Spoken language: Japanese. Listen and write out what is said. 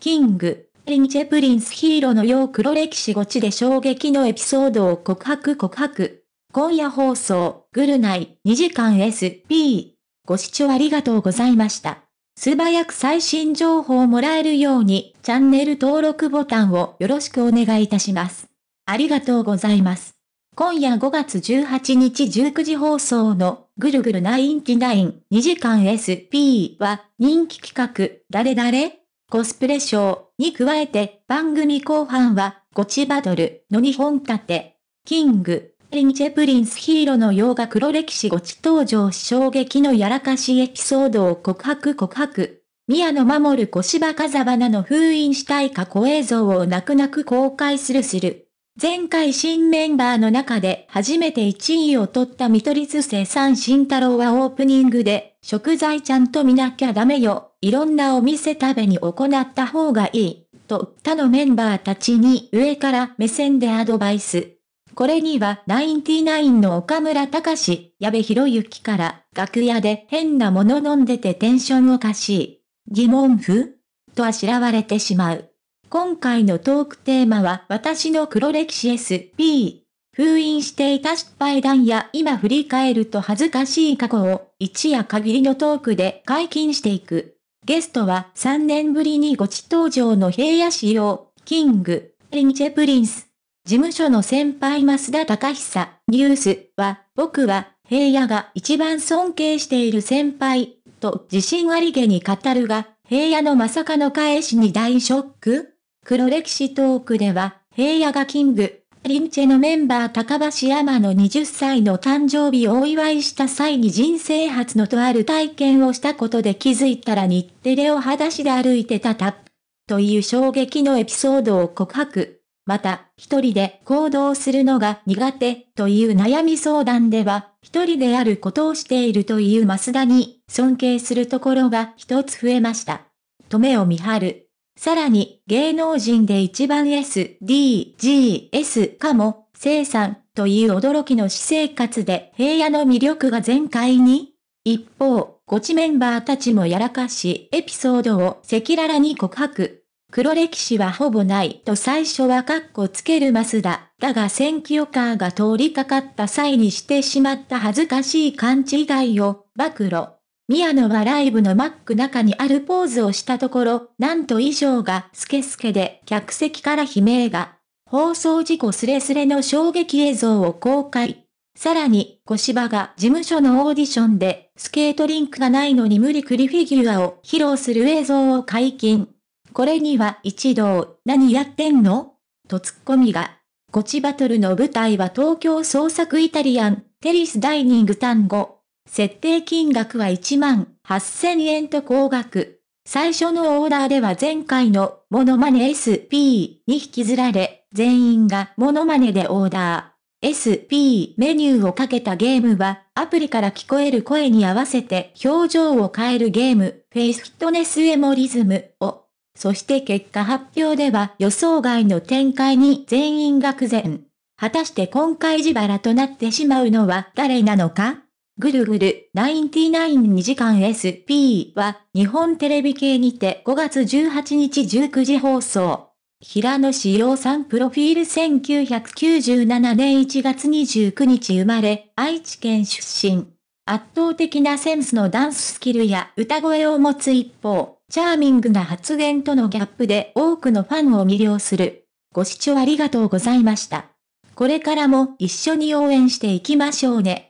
キング、リンチェプリンスヒーローのよう黒歴史ごちで衝撃のエピソードを告白告白。今夜放送、グルナイ、2時間 SP。ご視聴ありがとうございました。素早く最新情報をもらえるように、チャンネル登録ボタンをよろしくお願いいたします。ありがとうございます。今夜5月18日19時放送のぐるぐるナインティナイン2時間 SP は人気企画誰誰コスプレショーに加えて番組後半はゴチバトルの2本立て。キング、リンチェプリンスヒーローの洋画黒歴史ゴチ登場衝撃のやらかしエピソードを告白告白。宮野守る小芝風花の封印したい過去映像を泣く泣く公開するする。前回新メンバーの中で初めて1位を取った見取り図生産慎太郎はオープニングで、食材ちゃんと見なきゃダメよ、いろんなお店食べに行った方がいい、と他のメンバーたちに上から目線でアドバイス。これにはナインティナインの岡村隆史、矢部博之から楽屋で変なもの飲んでてテンションおかしい。疑問符とあしらわれてしまう。今回のトークテーマは私の黒歴史 SP。封印していた失敗談や今振り返ると恥ずかしい過去を一夜限りのトークで解禁していく。ゲストは3年ぶりにごち登場の平野仕様、キング、リンチェプリンス。事務所の先輩増田隆久、ニュースは、僕は平野が一番尊敬している先輩、と自信ありげに語るが、平野のまさかの返しに大ショック黒歴史トークでは、平野がキング、リンチェのメンバー高橋山の20歳の誕生日をお祝いした際に人生初のとある体験をしたことで気づいたら日テレを裸足で歩いてたた。という衝撃のエピソードを告白。また、一人で行動するのが苦手という悩み相談では、一人であることをしているという増田に尊敬するところが一つ増えました。と目を見張る。さらに、芸能人で一番 S、D、G、S かも、生産という驚きの私生活で平野の魅力が全開に一方、ゴチメンバーたちもやらかしエピソードを赤裸々に告白。黒歴史はほぼないと最初はカッコつけるマスだ。だが選挙カーが通りかかった際にしてしまった恥ずかしい勘違いを暴露。宮野はライブのマック中にあるポーズをしたところ、なんと衣装がスケスケで客席から悲鳴が。放送事故すれすれの衝撃映像を公開。さらに、小芝が事務所のオーディションで、スケートリンクがないのに無理くりフィギュアを披露する映像を解禁。これには一同、何やってんのとツッコミが。ゴチバトルの舞台は東京創作イタリアン、テリスダイニング単語。設定金額は1万8000円と高額。最初のオーダーでは前回のモノマネ SP に引きずられ、全員がモノマネでオーダー。SP メニューをかけたゲームは、アプリから聞こえる声に合わせて表情を変えるゲーム、フェイスフィットネスエモリズムを。そして結果発表では予想外の展開に全員愕然。果たして今回自腹となってしまうのは誰なのかぐるぐる992時間 SP は日本テレビ系にて5月18日19時放送。平野志陽さんプロフィール1997年1月29日生まれ、愛知県出身。圧倒的なセンスのダンススキルや歌声を持つ一方、チャーミングな発言とのギャップで多くのファンを魅了する。ご視聴ありがとうございました。これからも一緒に応援していきましょうね。